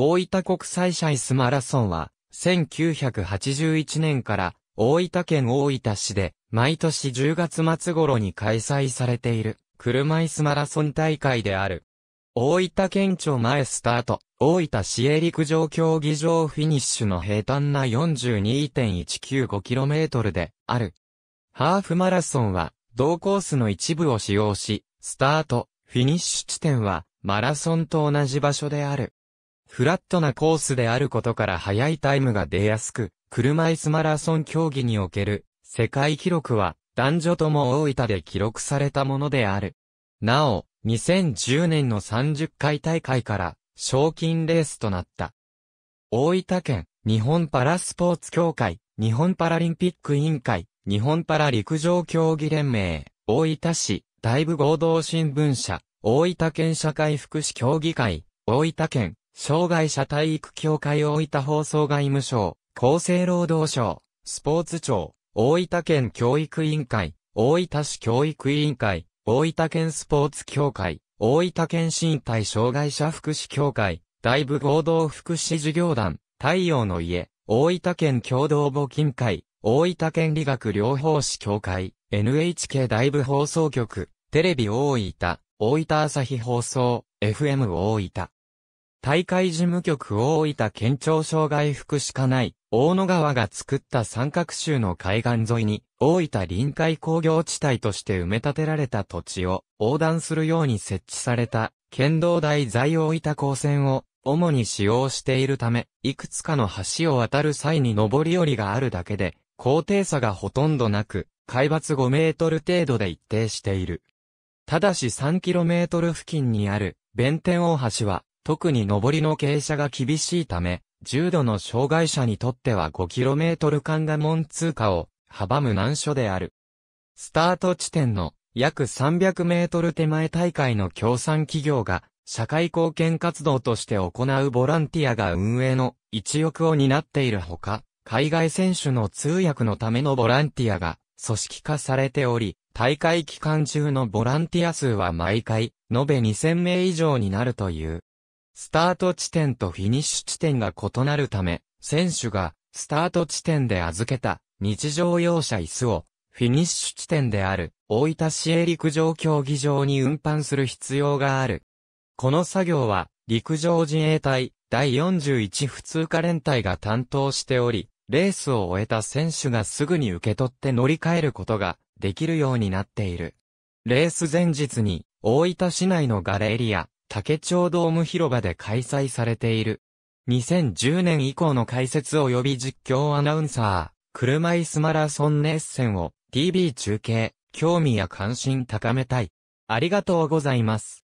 大分国際シャイスマラソンは、1981年から大分県大分市で、毎年10月末頃に開催されている、車椅子マラソン大会である。大分県庁前スタート、大分市営陸上競技場フィニッシュの平坦な 42.195km である。ハーフマラソンは、同コースの一部を使用し、スタート、フィニッシュ地点は、マラソンと同じ場所である。フラットなコースであることから速いタイムが出やすく、車椅子マラソン競技における世界記録は男女とも大分で記録されたものである。なお、2010年の30回大会から賞金レースとなった。大分県、日本パラスポーツ協会、日本パラリンピック委員会、日本パラ陸上競技連盟、大分市、大部合同新聞社、大分県社会福祉協議会、大分県、障害者体育協会大分放送外務省、厚生労働省、スポーツ庁、大分県教育委員会、大分市教育委員会、大分県スポーツ協会、大分県身体障害者福祉協会、大部合同福祉事業団、太陽の家、大分県共同募金会、大分県理学療法士協会、NHK 大部放送局、テレビ大分、大分朝日放送、FM 大分。大会事務局大分県庁障害福祉課内、大野川が作った三角州の海岸沿いに、大分臨海工業地帯として埋め立てられた土地を横断するように設置された、県道台在大分高線を主に使用しているため、いくつかの橋を渡る際に上り下りがあるだけで、高低差がほとんどなく、海抜5メートル程度で一定している。ただし3トル付近にある、弁天大橋は、特に上りの傾斜が厳しいため、重度の障害者にとっては 5km 間が門通過を阻む難所である。スタート地点の約300メートル手前大会の協賛企業が社会貢献活動として行うボランティアが運営の一翼を担っているほか、海外選手の通訳のためのボランティアが組織化されており、大会期間中のボランティア数は毎回、延べ2000名以上になるという。スタート地点とフィニッシュ地点が異なるため、選手がスタート地点で預けた日常用車椅子をフィニッシュ地点である大分市営陸上競技場に運搬する必要がある。この作業は陸上自衛隊第41普通科連隊が担当しており、レースを終えた選手がすぐに受け取って乗り換えることができるようになっている。レース前日に大分市内のガレエリア、竹町ドーム広場で開催されている。2010年以降の解説及び実況アナウンサー、車椅子マラソン熱戦を TV 中継、興味や関心高めたい。ありがとうございます。